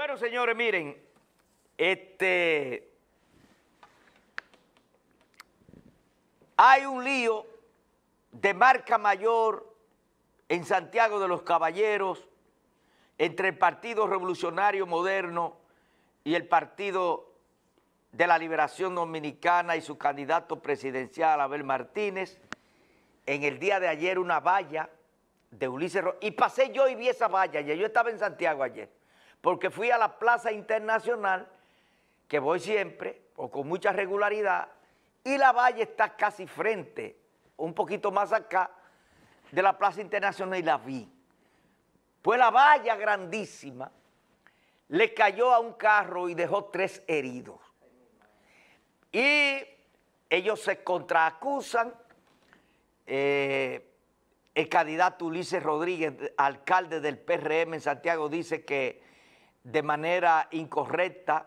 Bueno, señores, miren, este, hay un lío de marca mayor en Santiago de los Caballeros entre el Partido Revolucionario Moderno y el Partido de la Liberación Dominicana y su candidato presidencial Abel Martínez. En el día de ayer una valla de Ulises Ro y pasé yo y vi esa valla y yo estaba en Santiago ayer porque fui a la Plaza Internacional, que voy siempre, o con mucha regularidad, y la valla está casi frente, un poquito más acá, de la Plaza Internacional y la vi. Pues la valla grandísima le cayó a un carro y dejó tres heridos. Y ellos se contraacusan, eh, el candidato Ulises Rodríguez, alcalde del PRM en Santiago, dice que de manera incorrecta,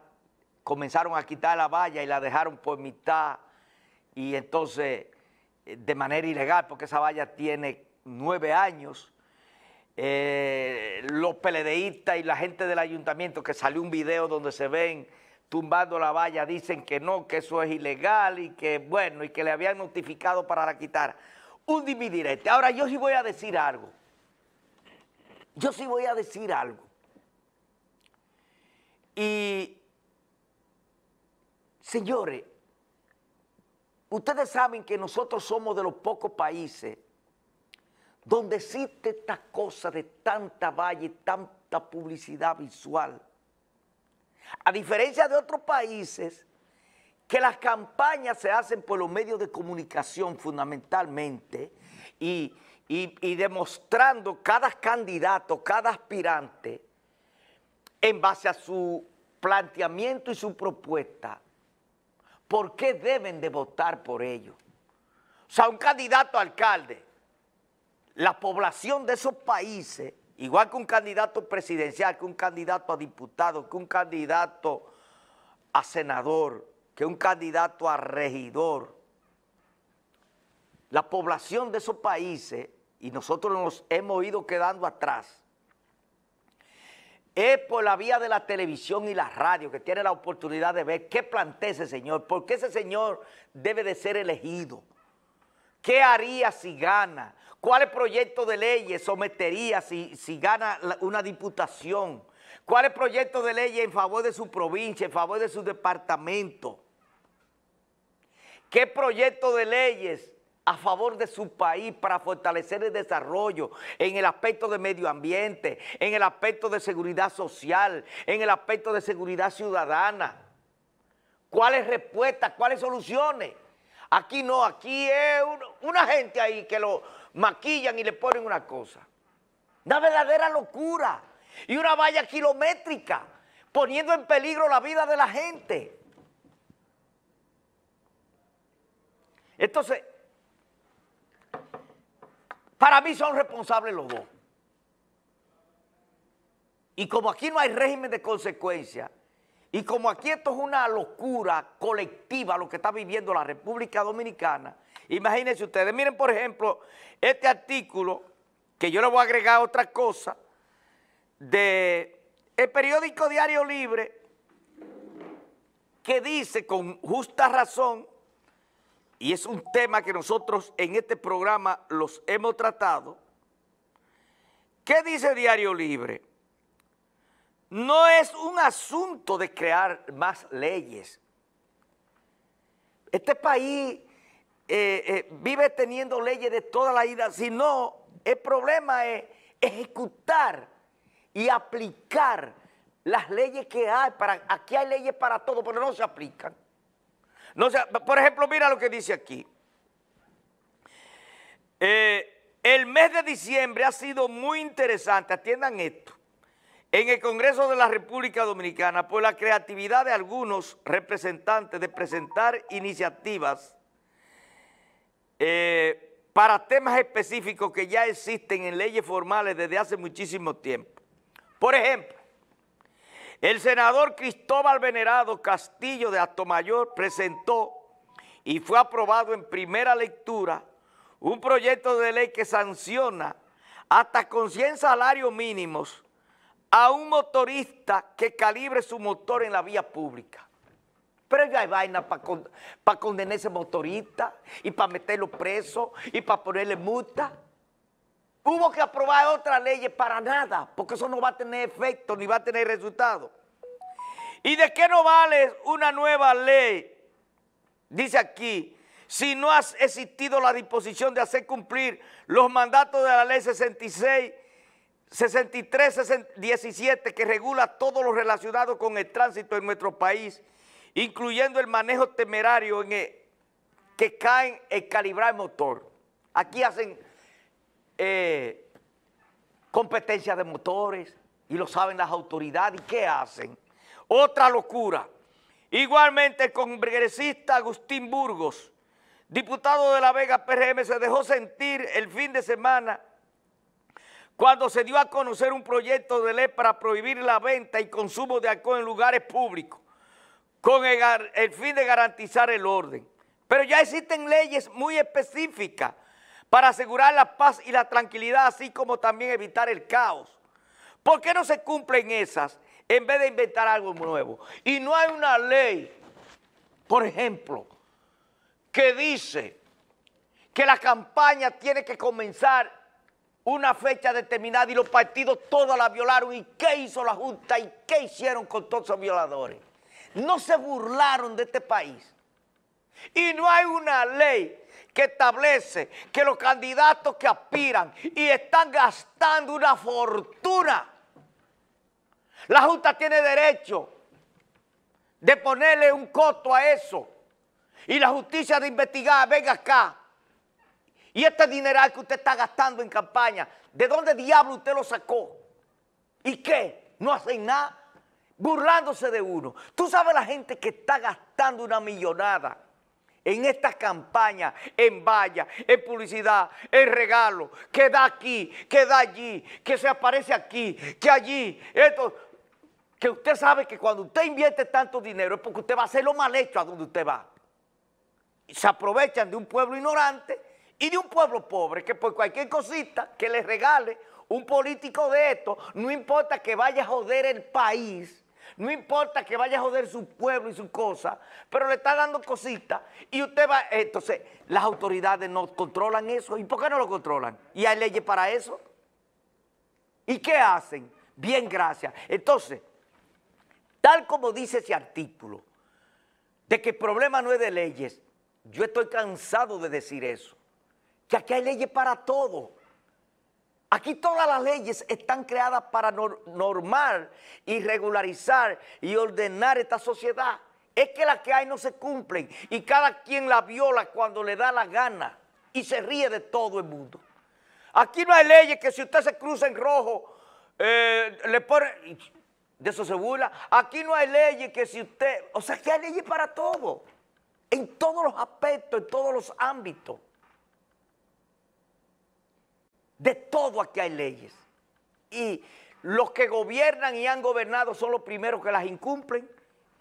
comenzaron a quitar la valla y la dejaron por mitad y entonces eh, de manera ilegal, porque esa valla tiene nueve años, eh, los peledeístas y la gente del ayuntamiento que salió un video donde se ven tumbando la valla, dicen que no, que eso es ilegal y que bueno, y que le habían notificado para la quitar. Un dividirete. Ahora yo sí voy a decir algo. Yo sí voy a decir algo. Y, señores, ustedes saben que nosotros somos de los pocos países donde existe esta cosa de tanta valla y tanta publicidad visual. A diferencia de otros países, que las campañas se hacen por los medios de comunicación fundamentalmente y, y demostrando cada candidato, cada aspirante, en base a su planteamiento y su propuesta, ¿por qué deben de votar por ellos? O sea, un candidato a alcalde, la población de esos países, igual que un candidato presidencial, que un candidato a diputado, que un candidato a senador, que un candidato a regidor, la población de esos países, y nosotros nos hemos ido quedando atrás, es por la vía de la televisión y la radio que tiene la oportunidad de ver qué plantea ese señor, por qué ese señor debe de ser elegido, qué haría si gana, cuáles proyectos de leyes sometería si, si gana una diputación, cuáles proyectos de leyes en favor de su provincia, en favor de su departamento, qué proyecto de leyes a favor de su país para fortalecer el desarrollo en el aspecto de medio ambiente, en el aspecto de seguridad social, en el aspecto de seguridad ciudadana. ¿Cuáles respuestas? ¿Cuáles soluciones? Aquí no, aquí es una gente ahí que lo maquillan y le ponen una cosa. Una verdadera locura y una valla kilométrica poniendo en peligro la vida de la gente. Entonces, para mí son responsables los dos. Y como aquí no hay régimen de consecuencia, y como aquí esto es una locura colectiva lo que está viviendo la República Dominicana, imagínense ustedes, miren por ejemplo este artículo, que yo le voy a agregar otra cosa, de el periódico Diario Libre, que dice con justa razón y es un tema que nosotros en este programa los hemos tratado, ¿qué dice Diario Libre? No es un asunto de crear más leyes. Este país eh, eh, vive teniendo leyes de toda la vida, sino el problema es ejecutar y aplicar las leyes que hay. Para, aquí hay leyes para todo, pero no se aplican por ejemplo, mira lo que dice aquí. Eh, el mes de diciembre ha sido muy interesante, atiendan esto, en el Congreso de la República Dominicana por la creatividad de algunos representantes de presentar iniciativas eh, para temas específicos que ya existen en leyes formales desde hace muchísimo tiempo. Por ejemplo, el senador Cristóbal Venerado Castillo de Atomayor presentó y fue aprobado en primera lectura un proyecto de ley que sanciona hasta con 100 salarios mínimos a un motorista que calibre su motor en la vía pública. Pero hay vaina para condenar pa condenar ese motorista y para meterlo preso y para ponerle multa. Hubo que aprobar otras leyes para nada, porque eso no va a tener efecto ni va a tener resultado. ¿Y de qué no vale una nueva ley? Dice aquí, si no ha existido la disposición de hacer cumplir los mandatos de la ley 66, 63, 17 que regula todo lo relacionado con el tránsito en nuestro país, incluyendo el manejo temerario en que caen el calibrar el motor. Aquí hacen eh, competencia de motores, y lo saben las autoridades, ¿y qué hacen? Otra locura. Igualmente el congresista Agustín Burgos, diputado de La Vega PRM, se dejó sentir el fin de semana cuando se dio a conocer un proyecto de ley para prohibir la venta y consumo de alcohol en lugares públicos, con el fin de garantizar el orden. Pero ya existen leyes muy específicas para asegurar la paz y la tranquilidad, así como también evitar el caos. ¿Por qué no se cumplen esas en vez de inventar algo nuevo? Y no hay una ley, por ejemplo, que dice que la campaña tiene que comenzar una fecha determinada y los partidos todos la violaron. ¿Y qué hizo la Junta? ¿Y qué hicieron con todos esos violadores? No se burlaron de este país. Y no hay una ley que establece que los candidatos que aspiran y están gastando una fortuna, la Junta tiene derecho de ponerle un costo a eso y la justicia de investigar, venga acá, y este dineral que usted está gastando en campaña, ¿de dónde diablo usted lo sacó? ¿Y qué? No hacen nada burlándose de uno. Tú sabes la gente que está gastando una millonada en estas campañas, en vallas, en publicidad, en regalo, que da aquí, que da allí, que se aparece aquí, que allí, esto, que usted sabe que cuando usted invierte tanto dinero es porque usted va a hacer lo mal hecho a donde usted va. Se aprovechan de un pueblo ignorante y de un pueblo pobre que por cualquier cosita que le regale un político de esto, no importa que vaya a joder el país, no importa que vaya a joder su pueblo y su cosa, pero le está dando cositas y usted va... Eh, entonces, las autoridades no controlan eso. ¿Y por qué no lo controlan? ¿Y hay leyes para eso? ¿Y qué hacen? Bien, gracias. Entonces, tal como dice ese artículo, de que el problema no es de leyes, yo estoy cansado de decir eso, que aquí hay leyes para todo. Aquí todas las leyes están creadas para normar y regularizar y ordenar esta sociedad. Es que las que hay no se cumplen y cada quien la viola cuando le da la gana y se ríe de todo el mundo. Aquí no hay leyes que si usted se cruza en rojo, eh, le pone, de eso se burla. Aquí no hay leyes que si usted, o sea, que hay leyes para todo, en todos los aspectos, en todos los ámbitos de todo aquí hay leyes. Y los que gobiernan y han gobernado son los primeros que las incumplen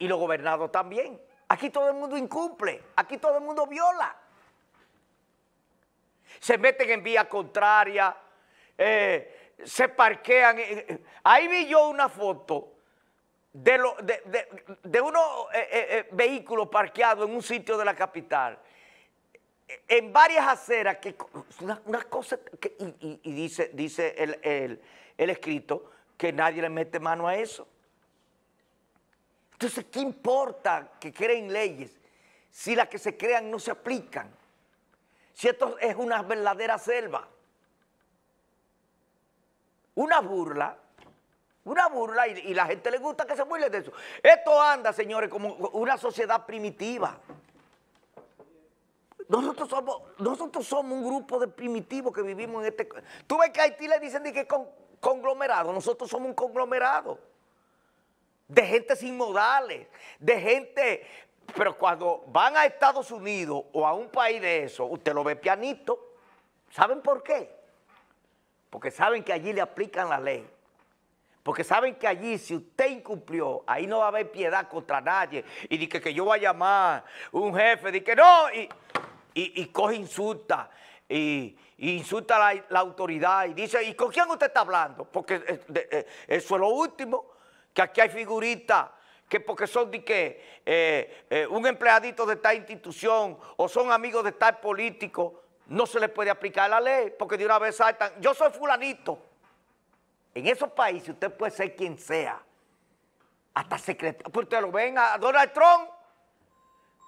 y los gobernados también. Aquí todo el mundo incumple, aquí todo el mundo viola. Se meten en vía contraria, eh, se parquean. Eh, eh, ahí vi yo una foto de, de, unos vehículos parqueados en un sitio de la capital en varias aceras, que una, cosa, que, y, dice, dice el, escrito, que nadie le mete mano a eso. Entonces, ¿qué importa que creen leyes si las que se crean no se aplican? Si esto es una verdadera selva. Una burla, una burla y, la gente le gusta que se burle de eso. Esto anda, señores, como una sociedad primitiva. Nosotros somos, nosotros somos un grupo de primitivos que vivimos en este... Tú ves que a Haití le dicen que con, conglomerado, nosotros somos un conglomerado de gente sin modales, de gente... Pero cuando van a Estados Unidos o a un país de eso, usted lo ve pianito. ¿Saben por qué? Porque saben que allí le aplican la ley. Porque saben que allí, si usted incumplió, ahí no va a haber piedad contra nadie. Y dice que, yo voy a llamar un jefe, Dice que no. Y y, coge insulta y, insulta a la, autoridad y dice, ¿y con quién usted está hablando? Porque eh, eh, eso es lo último, que aquí hay figuritas que porque son de que eh, un empleadito de tal institución o son amigos de tal político, no se les puede aplicar la ley, porque de una vez saltan, yo soy fulanito. En esos países usted puede ser quien sea, hasta secretario, porque lo ven a Donald Trump,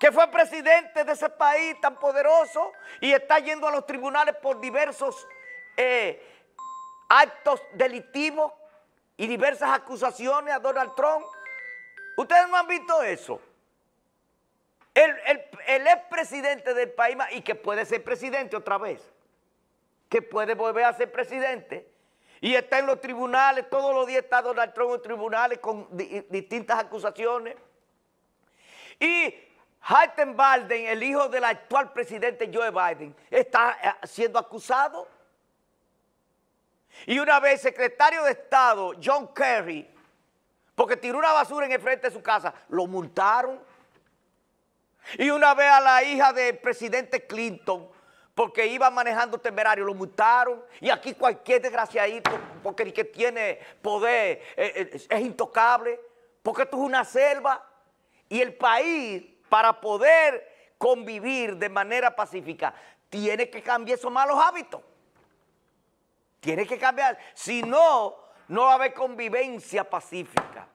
que fue presidente de ese país tan poderoso y está yendo a los tribunales por diversos eh, actos delictivos y diversas acusaciones a Donald Trump. Ustedes no han visto eso. El, el, presidente del país y que puede ser presidente otra vez, que puede volver a ser presidente y está en los tribunales, todos los días está Donald Trump en tribunales con distintas acusaciones. Hayden Biden, el hijo del actual presidente Joe Biden, está eh, siendo acusado. Y una vez secretario de Estado John Kerry, porque tiró una basura en el frente de su casa, lo multaron. Y una vez a la hija del presidente Clinton, porque iba manejando temerario, lo multaron. Y aquí cualquier desgraciadito, porque el que tiene poder es, eh, eh, es intocable, porque esto es una selva. Y el país para poder convivir de manera pacífica, tiene que cambiar esos malos hábitos. Tiene que cambiar. Si no, no va a haber convivencia pacífica.